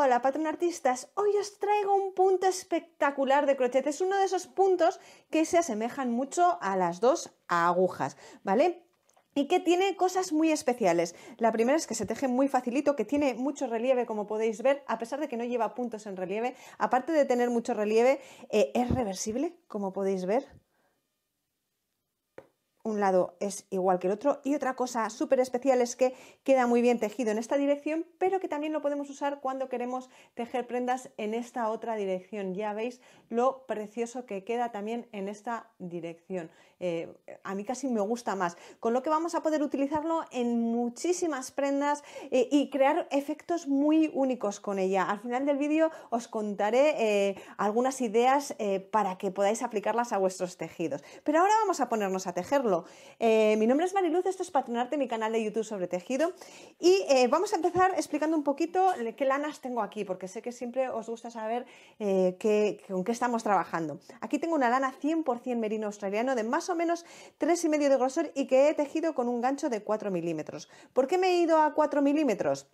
Hola, artistas Hoy os traigo un punto espectacular de crochet. Es uno de esos puntos que se asemejan mucho a las dos agujas, ¿vale? y que tiene cosas muy especiales. La primera es que se teje muy facilito, que tiene mucho relieve, como podéis ver, a pesar de que no lleva puntos en relieve, aparte de tener mucho relieve, eh, es reversible, como podéis ver un lado es igual que el otro. Y otra cosa súper especial es que queda muy bien tejido en esta dirección, pero que también lo podemos usar cuando queremos tejer prendas en esta otra dirección. Ya veis lo precioso que queda también en esta dirección. Eh, a mí casi me gusta más. Con lo que vamos a poder utilizarlo en muchísimas prendas eh, y crear efectos muy únicos con ella. Al final del vídeo os contaré eh, algunas ideas para que podáis aplicarlas a vuestros tejidos. Pero ahora vamos a ponernos a tejerlo. Eh, mi nombre es Mariluz, esto es Patronarte, mi canal de YouTube sobre tejido. Y eh, vamos a empezar explicando un poquito qué lanas tengo aquí, porque sé que siempre os gusta saber eh, con qué estamos trabajando. Aquí tengo una lana 100% merino australiano de más o menos 3,5 de grosor y que he tejido con un gancho de 4 milímetros. ¿Por qué me he ido a 4 milímetros?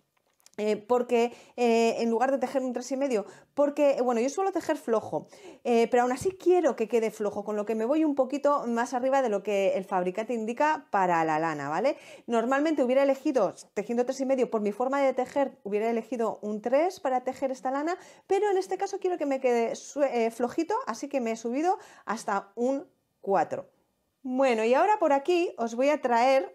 Eh, porque eh, en lugar de tejer un tres y medio, porque bueno, yo suelo tejer flojo, eh, pero aún así quiero que quede flojo, con lo que me voy un poquito más arriba de lo que el fabricante indica para la lana, ¿vale? Normalmente hubiera elegido, tejiendo tres y medio, por mi forma de tejer, hubiera elegido un 3 para tejer esta lana, pero en este caso quiero que me quede flojito, así que me he subido hasta un 4. Bueno, y ahora por aquí os voy a traer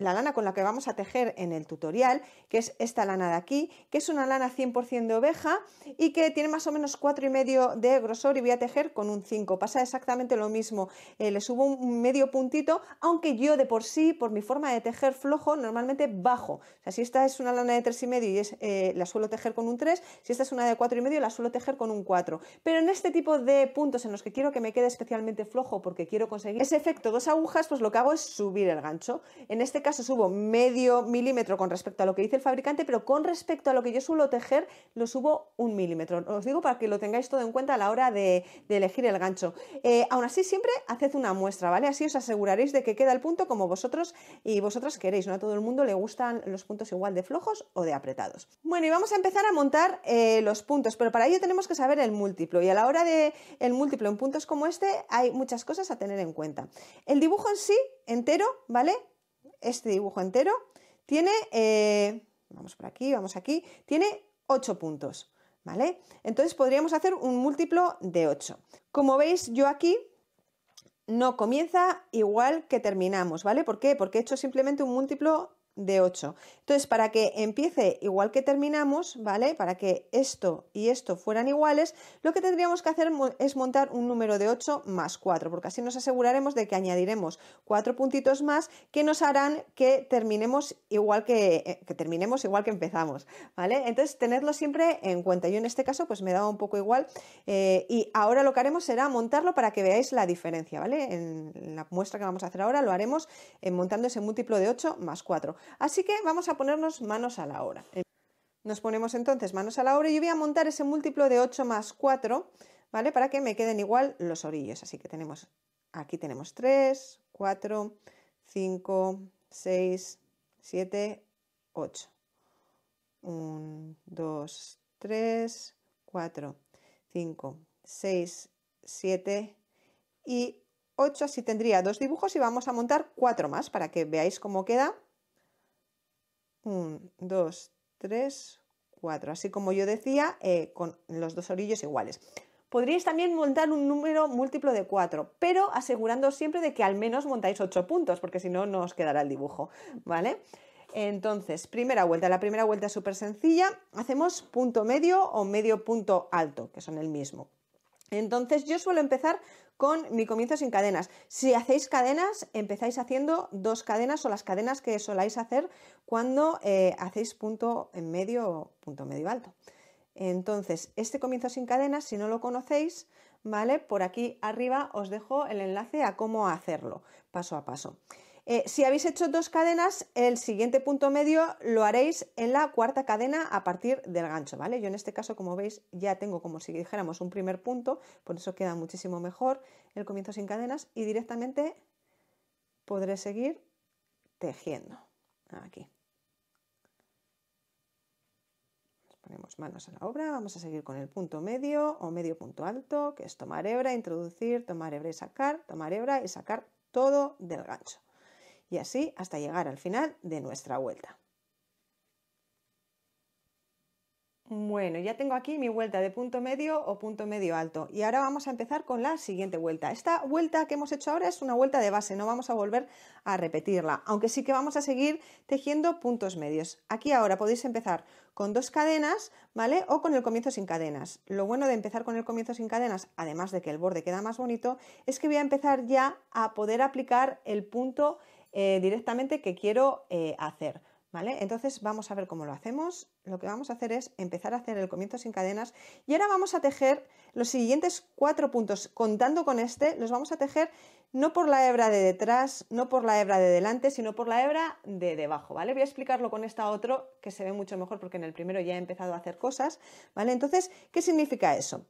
la lana con la que vamos a tejer en el tutorial, que es esta lana de aquí, que es una lana 100% de oveja y que tiene más o menos 4,5 de grosor y voy a tejer con un 5. Pasa exactamente lo mismo, eh, le subo un medio puntito, aunque yo de por sí, por mi forma de tejer flojo, normalmente bajo. O si esta es una lana de 3,5 y es, eh, la suelo tejer con un 3, si esta es una de 4,5 la suelo tejer con un 4. Pero en este tipo de puntos en los que quiero que me quede especialmente flojo porque quiero conseguir ese efecto dos agujas, pues lo que hago es subir el gancho. En este caso subo medio milímetro con respecto a lo que dice el fabricante, pero con respecto a lo que yo suelo tejer, lo subo un milímetro. Os digo para que lo tengáis todo en cuenta a la hora de, elegir el gancho. Eh, aún así, siempre haced una muestra, ¿vale? Así os aseguraréis de que queda el punto como vosotros y vosotras queréis. No a todo el mundo le gustan los puntos igual de flojos o de apretados. Bueno, y vamos a empezar a montar eh, los puntos, pero para ello tenemos que saber el múltiplo. Y a la hora de el múltiplo en puntos como este, hay muchas cosas a tener en cuenta. El dibujo en sí, entero, ¿vale? este dibujo entero tiene, eh, vamos por aquí, vamos aquí, tiene 8 puntos, ¿vale? Entonces podríamos hacer un múltiplo de 8. Como veis, yo aquí no comienza igual que terminamos, ¿vale? ¿Por qué? Porque he hecho simplemente un múltiplo de 8. Entonces, para que empiece igual que terminamos, ¿vale? Para que esto y esto fueran iguales, lo que tendríamos que hacer es montar un número de 8 más 4, porque así nos aseguraremos de que añadiremos 4 puntitos más que nos harán que terminemos igual que, eh, que terminemos igual que empezamos, ¿vale? Entonces, tenerlo siempre en cuenta. Yo en este caso, pues me daba un poco igual eh, y ahora lo que haremos será montarlo para que veáis la diferencia, ¿vale? En la muestra que vamos a hacer ahora lo haremos eh, montando ese múltiplo de 8 más 4. Así que vamos a ponernos manos a la obra. Em, nos ponemos entonces manos a la obra y yo voy a montar ese múltiplo de 8 más 4, ¿vale? Para que me queden igual los orillos. Así que tenemos, aquí tenemos 3, 4, 5, 6, 7, 8. 1, 2, 3, 4, 5, 6, 7 y 8. Así tendría dos dibujos y vamos a montar cuatro más para que veáis cómo queda 1, 2, 3, 4. Así como yo decía, eh, con los dos orillos iguales. Podríais también montar un número múltiplo de 4, pero asegurando siempre de que al menos montáis 8 puntos, porque si no, no os quedará el dibujo, ¿vale? Entonces, primera vuelta. La primera vuelta es súper sencilla. Hacemos punto medio o medio punto alto, que son el mismo. Entonces, yo suelo empezar con mi comienzo sin cadenas. Si hacéis cadenas, empezáis haciendo dos cadenas o las cadenas que soláis hacer cuando eh, hacéis punto en medio o punto medio alto. Entonces, este comienzo sin cadenas, si no lo conocéis, ¿vale? Por aquí arriba os dejo el enlace a cómo hacerlo paso a paso. Eh, si habéis hecho dos cadenas, el siguiente punto medio lo haréis en la cuarta cadena a partir del gancho, ¿vale? Yo en este caso, como veis, ya tengo como si dijéramos un primer punto, por eso queda muchísimo mejor el comienzo sin cadenas y directamente podré seguir tejiendo. Aquí. Nos ponemos manos a la obra, vamos a seguir con el punto medio o medio punto alto, que es tomar hebra, introducir, tomar hebra y sacar, tomar hebra y sacar todo del gancho y así hasta llegar al final de nuestra vuelta. Bueno, ya tengo aquí mi vuelta de punto medio o punto medio alto y ahora vamos a empezar con la siguiente vuelta. Esta vuelta que hemos hecho ahora es una vuelta de base, no vamos a volver a repetirla, aunque sí que vamos a seguir tejiendo puntos medios. Aquí ahora podéis empezar con dos cadenas, ¿vale? O con el comienzo sin cadenas. Lo bueno de empezar con el comienzo sin cadenas, además de que el borde queda más bonito, es que voy a empezar ya a poder aplicar el punto eh, directamente que quiero eh, hacer. ¿Vale? Entonces vamos a ver cómo lo hacemos. Lo que vamos a hacer es empezar a hacer el comienzo sin cadenas y ahora vamos a tejer los siguientes cuatro puntos. Contando con este, los vamos a tejer no por la hebra de detrás, no por la hebra de delante, sino por la hebra de debajo, ¿vale? Voy a explicarlo con esta otro que se ve mucho mejor porque en el primero ya he empezado a hacer cosas, ¿vale? Entonces, ¿qué significa eso?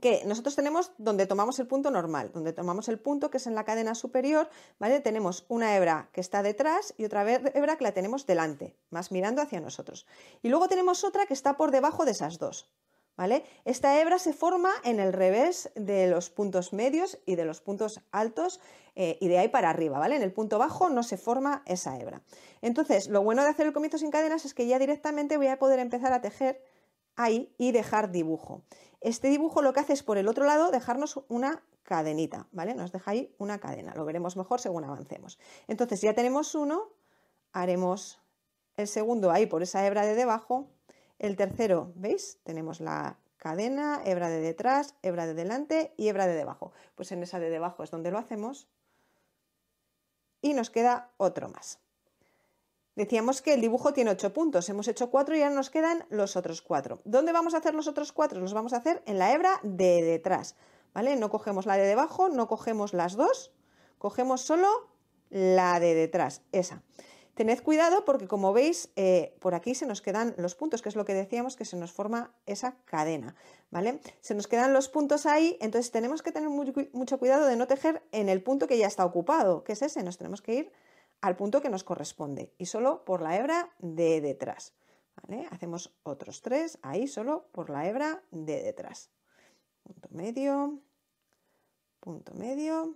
que nosotros tenemos donde tomamos el punto normal, donde tomamos el punto que es en la cadena superior, ¿vale? Tenemos una hebra que está detrás y otra hebra que la tenemos delante, más mirando hacia nosotros. Y luego tenemos otra que está por debajo de esas dos, ¿vale? Esta hebra se forma en el revés de los puntos medios y de los puntos altos eh, y de ahí para arriba, ¿vale? En el punto bajo no se forma esa hebra. Entonces, lo bueno de hacer el comienzo sin cadenas es que ya directamente voy a poder empezar a tejer ahí y dejar dibujo. Este dibujo lo que hace es por el otro lado dejarnos una cadenita, ¿vale? Nos deja ahí una cadena, lo veremos mejor según avancemos. Entonces ya tenemos uno, haremos el segundo ahí por esa hebra de debajo, el tercero, ¿veis? Tenemos la cadena, hebra de detrás, hebra de delante y hebra de debajo. Pues en esa de debajo es donde lo hacemos y nos queda otro más. Decíamos que el dibujo tiene ocho puntos, hemos hecho cuatro y ahora nos quedan los otros cuatro. ¿Dónde vamos a hacer los otros cuatro? Los vamos a hacer en la hebra de detrás, ¿vale? No cogemos la de debajo, no cogemos las dos, cogemos solo la de detrás, esa. Tened cuidado porque como veis, eh, por aquí se nos quedan los puntos, que es lo que decíamos que se nos forma esa cadena, ¿vale? Se nos quedan los puntos ahí, entonces tenemos que tener mucho cuidado de no tejer en el punto que ya está ocupado, que es ese, nos tenemos que ir al punto que nos corresponde y solo por la hebra de detrás. Hacemos otros tres ahí solo por la hebra de detrás. Punto medio, punto medio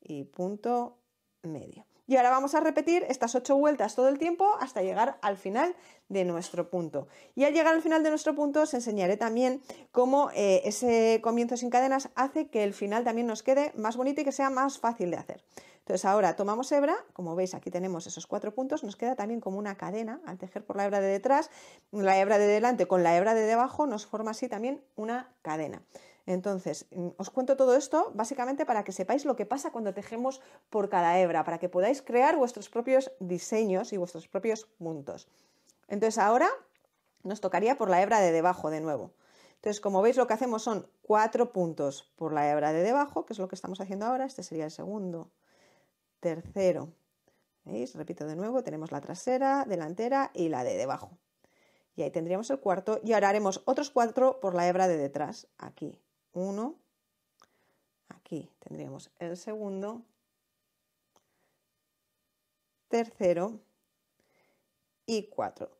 y punto medio. Y ahora vamos a repetir estas ocho vueltas todo el tiempo hasta llegar al final de nuestro punto. Y al llegar al final de nuestro punto os enseñaré también cómo eh, ese comienzo sin cadenas hace que el final también nos quede más bonito y que sea más fácil de hacer. Entonces ahora tomamos hebra, como veis aquí tenemos esos cuatro puntos, nos queda también como una cadena al tejer por la hebra de detrás, la hebra de delante con la hebra de debajo nos forma así también una cadena. Entonces, mm, os cuento todo esto básicamente para que sepáis lo que pasa cuando tejemos por cada hebra, para que podáis crear vuestros propios diseños y vuestros propios puntos. Entonces ahora nos tocaría por la hebra de debajo de nuevo. Entonces, como veis, lo que hacemos son cuatro puntos por la hebra de debajo, que es lo que estamos haciendo ahora. Este sería el segundo, tercero. ¿Veis? Repito de nuevo, tenemos la trasera, delantera y la de debajo. Y ahí tendríamos el cuarto. Y ahora haremos otros cuatro por la hebra de detrás. Aquí uno. Aquí tendríamos el segundo. Tercero. Y cuatro.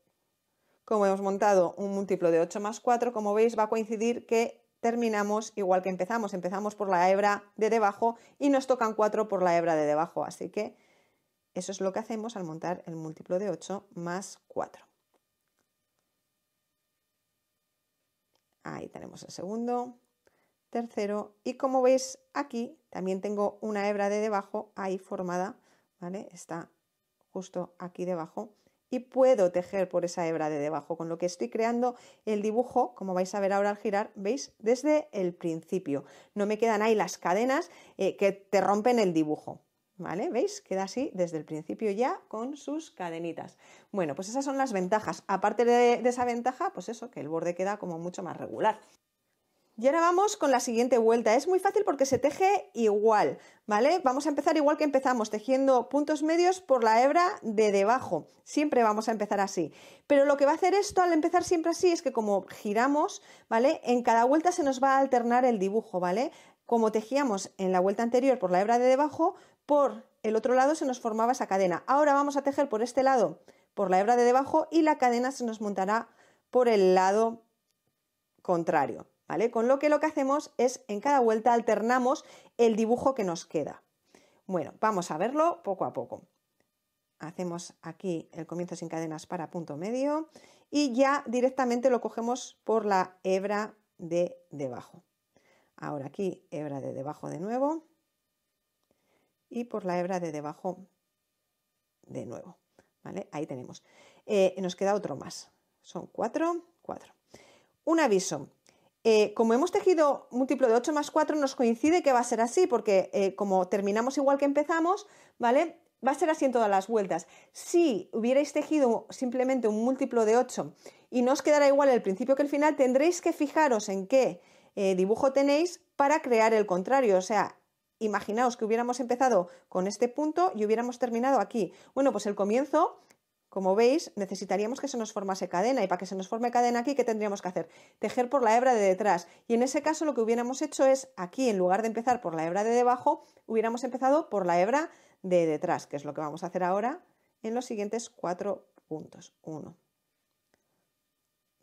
Como hemos montado un múltiplo de 8 más 4, como veis va a coincidir que terminamos igual que empezamos. Empezamos por la hebra de debajo y nos tocan 4 por la hebra de debajo. Así que eso es lo que hacemos al montar el múltiplo de 8 más 4. Ahí tenemos el segundo, tercero y como veis aquí también tengo una hebra de debajo ahí formada, ¿vale? Está justo aquí debajo y puedo tejer por esa hebra de debajo, con lo que estoy creando el dibujo, como vais a ver ahora al girar, veis, desde el principio. No me quedan ahí las cadenas eh, que te rompen el dibujo. ¿Vale? ¿Veis? Queda así desde el principio ya con sus cadenitas. Bueno, pues esas son las ventajas. Aparte de esa ventaja, pues eso, que el borde queda como mucho más regular. Y ahora vamos con la siguiente vuelta. Es muy fácil porque se teje igual, ¿vale? Vamos a empezar igual que empezamos, tejiendo puntos medios por la hebra de debajo. Siempre vamos a empezar así. Pero lo que va a hacer esto al empezar siempre así es que como giramos, ¿vale? En cada vuelta se nos va a alternar el dibujo, ¿vale? Como tejíamos en la vuelta anterior por la hebra de debajo, por el otro lado se nos formaba esa cadena. Ahora vamos a tejer por este lado, por la hebra de debajo y la cadena se nos montará por el lado contrario. Con lo que lo que hacemos es en cada vuelta alternamos el dibujo que nos queda. Bueno, vamos a verlo poco a poco. Hacemos aquí el comienzo sin cadenas para punto medio y ya directamente lo cogemos por la hebra de debajo. Ahora aquí hebra de debajo de nuevo y por la hebra de debajo de nuevo. ¿Vale? Ahí tenemos. Eh, nos queda otro más. Son cuatro, cuatro. Un aviso. Eh, como hemos tejido múltiplo de 8 más 4, nos coincide que va a ser así, porque eh, como terminamos igual que empezamos, ¿vale? Va a ser así en todas las vueltas. Si hubierais tejido simplemente un múltiplo de 8 y no os quedará igual el principio que el final, tendréis que fijaros en qué eh, dibujo tenéis para crear el contrario. O sea, imaginaos que hubiéramos empezado con este punto y hubiéramos terminado aquí. Bueno, pues el comienzo como veis, necesitaríamos que se nos formase cadena y para que se nos forme cadena aquí, ¿qué tendríamos que hacer? Tejer por la hebra de detrás. Y en ese caso lo que hubiéramos hecho es aquí, en lugar de empezar por la hebra de debajo, hubiéramos empezado por la hebra de detrás, que es lo que vamos a hacer ahora en los siguientes cuatro puntos. Uno,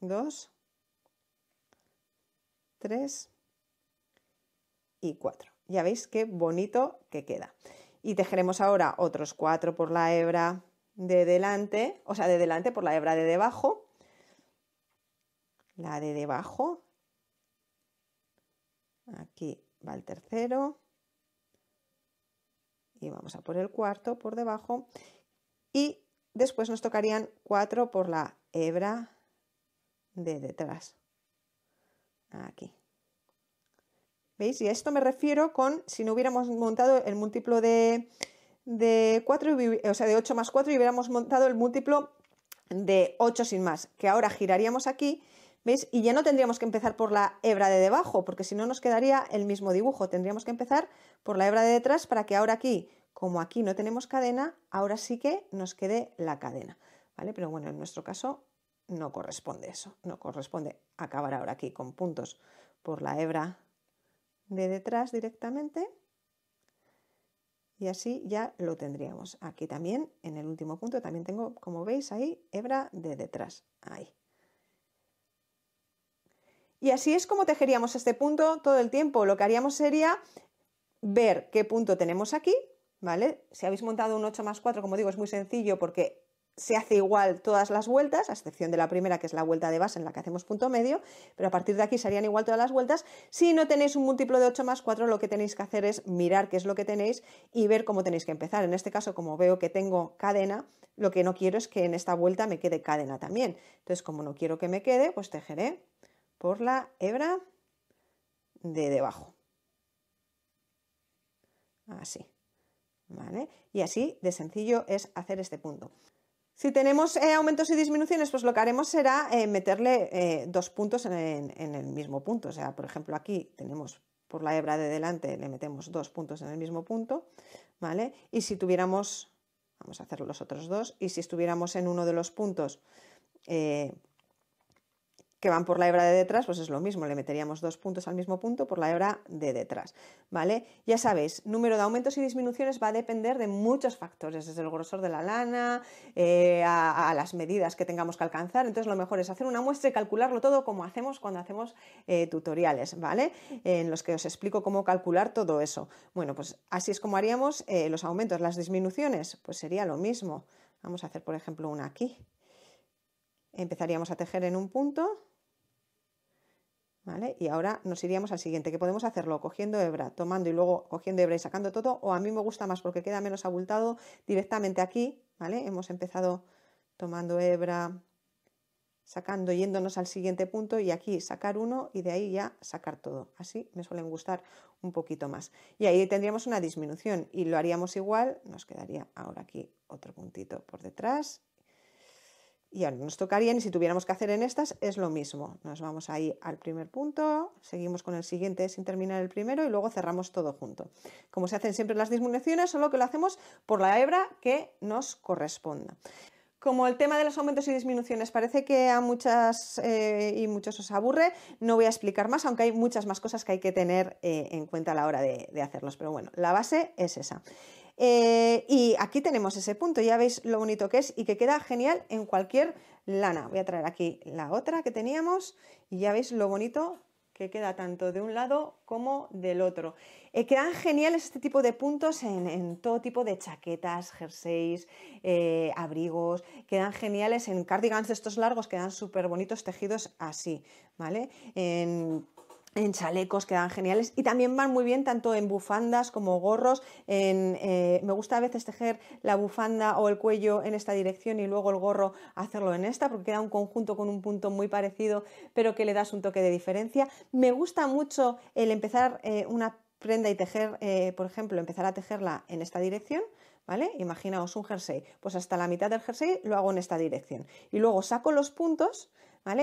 dos, tres y cuatro. Ya veis qué bonito que queda. Y tejeremos ahora otros cuatro por la hebra, de delante, o sea, de delante por la hebra de debajo, la de debajo, aquí va el tercero, y vamos a por el cuarto por debajo, y después nos tocarían cuatro por la hebra de detrás, aquí. ¿Veis? Y a esto me refiero con si no hubiéramos montado el múltiplo de de 4, o sea, de 8 más 4 y hubiéramos montado el múltiplo de 8 sin más, que ahora giraríamos aquí, ¿veis? Y ya no tendríamos que empezar por la hebra de debajo, porque si no nos quedaría el mismo dibujo, tendríamos que empezar por la hebra de detrás para que ahora aquí, como aquí no tenemos cadena, ahora sí que nos quede la cadena, ¿vale? Pero bueno, en nuestro caso no corresponde eso, no corresponde acabar ahora aquí con puntos por la hebra de detrás directamente y así ya lo tendríamos. Aquí también, en el último punto, también tengo, como veis ahí, hebra de detrás, ahí. Y así es como tejeríamos este punto todo el tiempo. Lo que haríamos sería ver qué punto tenemos aquí, ¿vale? Si habéis montado un 8 más 4, como digo, es muy sencillo porque se hace igual todas las vueltas, a excepción de la primera, que es la vuelta de base en la que hacemos punto medio, pero a partir de aquí serían igual todas las vueltas. Si no tenéis un múltiplo de 8 más 4, lo que tenéis que hacer es mirar qué es lo que tenéis y ver cómo tenéis que empezar. En este caso, como veo que tengo cadena, lo que no quiero es que en esta vuelta me quede cadena también. Entonces, como no quiero que me quede, pues tejeré por la hebra de debajo. Así. ¿Vale? Y así de sencillo es hacer este punto. Si tenemos eh, aumentos y disminuciones, pues lo que haremos será eh, meterle eh, dos puntos en, el mismo punto. O sea, por ejemplo, aquí tenemos por la hebra de delante, le metemos dos puntos en el mismo punto, ¿vale? Y si tuviéramos, vamos a hacer los otros dos, y si estuviéramos en uno de los puntos, que van por la hebra de detrás, pues es lo mismo, le meteríamos dos puntos al mismo punto por la hebra de detrás, ¿vale? Ya sabéis, número de aumentos y disminuciones va a depender de muchos factores, desde el grosor de la lana eh, a, las medidas que tengamos que alcanzar, entonces lo mejor es hacer una muestra y calcularlo todo como hacemos cuando hacemos eh, tutoriales, ¿vale? En los que os explico cómo calcular todo eso. Bueno, pues así es como haríamos eh, los aumentos, las disminuciones, pues sería lo mismo. Vamos a hacer, por ejemplo, una aquí. Empezaríamos a tejer en un punto, y ahora nos iríamos al siguiente, que podemos hacerlo cogiendo hebra, tomando y luego cogiendo hebra y sacando todo, o a mí me gusta más porque queda menos abultado directamente aquí, ¿vale? Hemos empezado tomando hebra, sacando, yéndonos al siguiente punto y aquí sacar uno y de ahí ya sacar todo. Así me suelen gustar un poquito más. Y ahí tendríamos una disminución y lo haríamos igual, nos quedaría ahora aquí otro puntito por detrás y ahora nos tocaría, y si tuviéramos que hacer en estas es lo mismo. Nos vamos ahí al primer punto, seguimos con el siguiente sin terminar el primero y luego cerramos todo junto. Como se hacen siempre las disminuciones, solo que lo hacemos por la hebra que nos corresponda. Como el tema de los aumentos y disminuciones parece que a muchas eh, y muchos os aburre, no voy a explicar más, aunque hay muchas más cosas que hay que tener eh, en cuenta a la hora de hacerlos. Pero bueno, la base es esa. Eh, y aquí tenemos ese punto, ya veis lo bonito que es y que queda genial en cualquier lana. Voy a traer aquí la otra que teníamos y ya veis lo bonito que queda tanto de un lado como del otro. Eh, quedan geniales este tipo de puntos en, todo tipo de chaquetas, jerseys, eh, abrigos, quedan geniales en cardigans estos largos, quedan súper bonitos tejidos así, ¿vale? En en chalecos quedan geniales y también van muy bien tanto en bufandas como gorros. En, eh, me gusta a veces tejer la bufanda o el cuello en esta dirección y luego el gorro hacerlo en esta porque queda un conjunto con un punto muy parecido pero que le das un toque de diferencia. Me gusta mucho el empezar eh, una prenda y tejer, eh, por ejemplo, empezar a tejerla en esta dirección. ¿Vale? Imaginaos un jersey, pues hasta la mitad del jersey lo hago en esta dirección y luego saco los puntos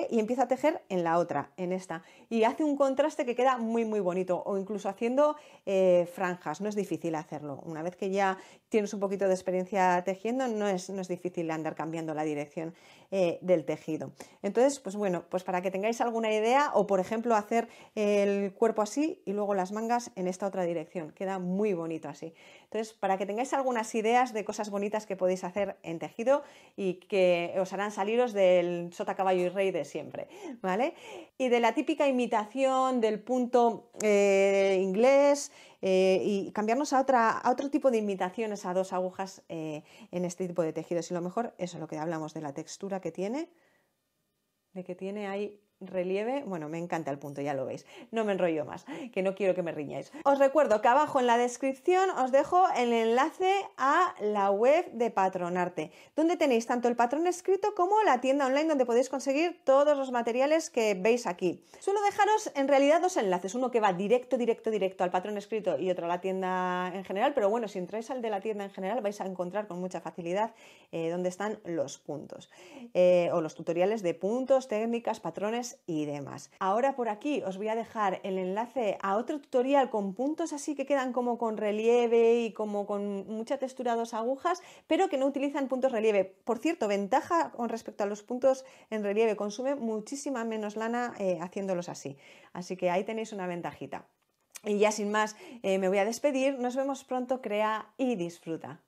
y empieza a tejer en la otra, en esta. Y hace un contraste que queda muy, muy bonito, o incluso haciendo eh, franjas, no es difícil hacerlo. Una vez que ya tienes un poquito de experiencia tejiendo, no es, difícil andar cambiando la dirección eh, del tejido. Entonces, pues bueno, pues para que tengáis alguna idea, o por ejemplo hacer el cuerpo así y luego las mangas en esta otra dirección, queda muy bonito así para que tengáis algunas ideas de cosas bonitas que podéis hacer en tejido y que os harán saliros del sota caballo y rey de siempre, ¿vale? Y de la típica imitación del punto eh, inglés eh, y cambiarnos a, otro tipo de imitaciones a dos agujas eh, en este tipo de tejidos. Y lo mejor, eso es lo que hablamos de la textura que tiene, de que tiene ahí relieve. Bueno, me encanta el punto, ya lo veis. No me enrollo más, que no quiero que me riñáis. Os recuerdo que abajo en la descripción os dejo el enlace a la web de Patronarte, donde tenéis tanto el patrón escrito como la tienda online donde podéis conseguir todos los materiales que veis aquí. Suelo dejaros en realidad dos enlaces, uno que va directo, directo, directo al patrón escrito y otro a la tienda en general, pero bueno, si entráis al de la tienda en general vais a encontrar con mucha facilidad eh, dónde están los puntos eh, o los tutoriales de puntos, técnicas, patrones y demás. Ahora por aquí os voy a dejar el enlace a otro tutorial con puntos así que quedan como con relieve y como con mucha textura dos agujas, pero que no utilizan puntos relieve. Por cierto, ventaja con respecto a los puntos en relieve, consume muchísima menos lana eh, haciéndolos así. Así que ahí tenéis una ventajita. Y ya sin más, eh, me voy a despedir. Nos vemos pronto, crea y disfruta.